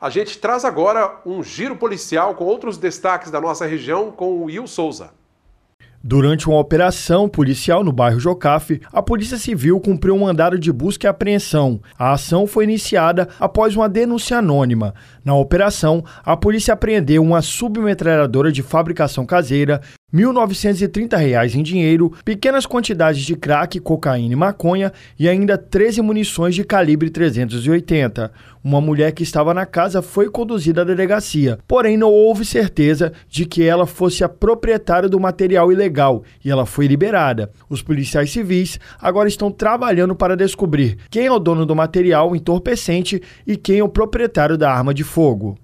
A gente traz agora um giro policial com outros destaques da nossa região com o Will Souza. Durante uma operação policial no bairro Jocafe, a Polícia Civil cumpriu um mandado de busca e apreensão. A ação foi iniciada após uma denúncia anônima. Na operação, a polícia apreendeu uma submetralhadora de fabricação caseira, R$ reais em dinheiro, pequenas quantidades de crack, cocaína e maconha e ainda 13 munições de calibre 380. Uma mulher que estava na casa foi conduzida à delegacia, porém não houve certeza de que ela fosse a proprietária do material ilegal e ela foi liberada. Os policiais civis agora estão trabalhando para descobrir quem é o dono do material entorpecente e quem é o proprietário da arma de fogo.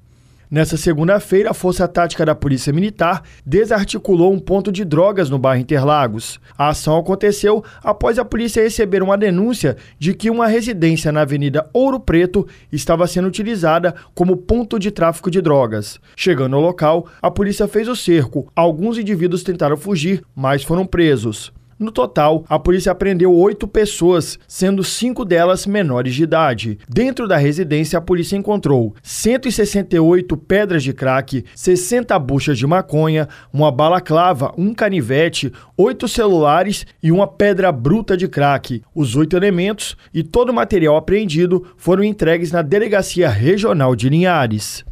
Nessa segunda-feira, a Força Tática da Polícia Militar desarticulou um ponto de drogas no bairro Interlagos. A ação aconteceu após a polícia receber uma denúncia de que uma residência na Avenida Ouro Preto estava sendo utilizada como ponto de tráfico de drogas. Chegando ao local, a polícia fez o cerco. Alguns indivíduos tentaram fugir, mas foram presos. No total, a polícia prendeu oito pessoas, sendo cinco delas menores de idade. Dentro da residência, a polícia encontrou 168 pedras de crack, 60 buchas de maconha, uma balaclava, um canivete, oito celulares e uma pedra bruta de crack. Os oito elementos e todo o material apreendido foram entregues na Delegacia Regional de Linhares.